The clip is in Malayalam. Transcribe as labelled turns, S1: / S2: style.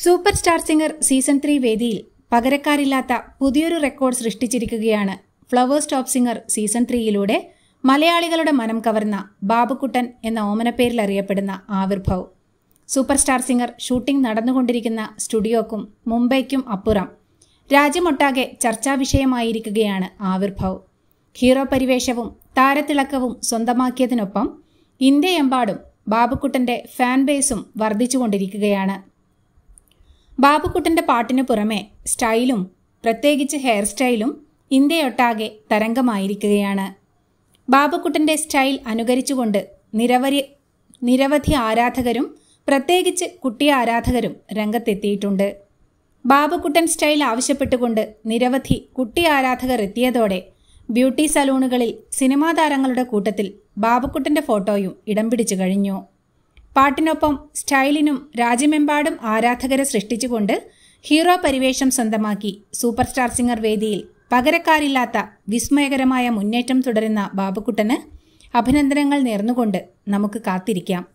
S1: super star singer season three വേദിയിൽ പകരക്കാരില്ലാത്ത പുതിയൊരു റെക്കോർഡ് സൃഷ്ടിച്ചിരിക്കുകയാണ് ഫ്ലവേഴ്സ് ടോപ്പ് സിംഗർ സീസൺ ത്രീയിലൂടെ മലയാളികളുടെ മനം കവർന്ന ബാബുക്കുട്ടൻ എന്ന ഓമനപ്പേരിൽ അറിയപ്പെടുന്ന Avirbhav super star singer shooting നടന്നുകൊണ്ടിരിക്കുന്ന സ്റ്റുഡിയോക്കും മുംബൈക്കും അപ്പുറം രാജ്യമൊട്ടാകെ ചർച്ചാ വിഷയമായിരിക്കുകയാണ് ആവിർഭവ് ഹീറോ പരിവേഷവും താരതിളക്കവും സ്വന്തമാക്കിയതിനൊപ്പം ഇന്ത്യയെമ്പാടും ബാബുക്കുട്ടന്റെ ഫാൻ ബേസും വർദ്ധിച്ചുകൊണ്ടിരിക്കുകയാണ് ബാബുക്കുട്ടൻ്റെ പാട്ടിനു പുറമെ സ്റ്റൈലും പ്രത്യേകിച്ച് ഹെയർ സ്റ്റൈലും ഇന്ത്യയൊട്ടാകെ തരംഗമായിരിക്കുകയാണ് ബാബുക്കുട്ടൻ്റെ സ്റ്റൈൽ അനുകരിച്ചുകൊണ്ട് നിരവധി നിരവധി ആരാധകരും പ്രത്യേകിച്ച് കുട്ടി ആരാധകരും രംഗത്തെത്തിയിട്ടുണ്ട് ബാബുക്കുട്ടൻ സ്റ്റൈൽ ആവശ്യപ്പെട്ടുകൊണ്ട് നിരവധി കുട്ടി ആരാധകർ എത്തിയതോടെ ബ്യൂട്ടി സലൂണുകളിൽ സിനിമാ താരങ്ങളുടെ കൂട്ടത്തിൽ ബാബുക്കുട്ടൻ്റെ ഫോട്ടോയും ഇടം പിടിച്ചു കഴിഞ്ഞു പാട്ടിനൊപ്പം സ്റ്റൈലിനും രാജ്യമെമ്പാടും ആരാധകരെ സൃഷ്ടിച്ചുകൊണ്ട് ഹീറോ പരിവേഷം സ്വന്തമാക്കി സൂപ്പർസ്റ്റാർ സിംഗർ വേദിയിൽ പകരക്കാരില്ലാത്ത വിസ്മയകരമായ മുന്നേറ്റം തുടരുന്ന ബാബുക്കുട്ടന് അഭിനന്ദനങ്ങൾ നേർന്നുകൊണ്ട് നമുക്ക് കാത്തിരിക്കാം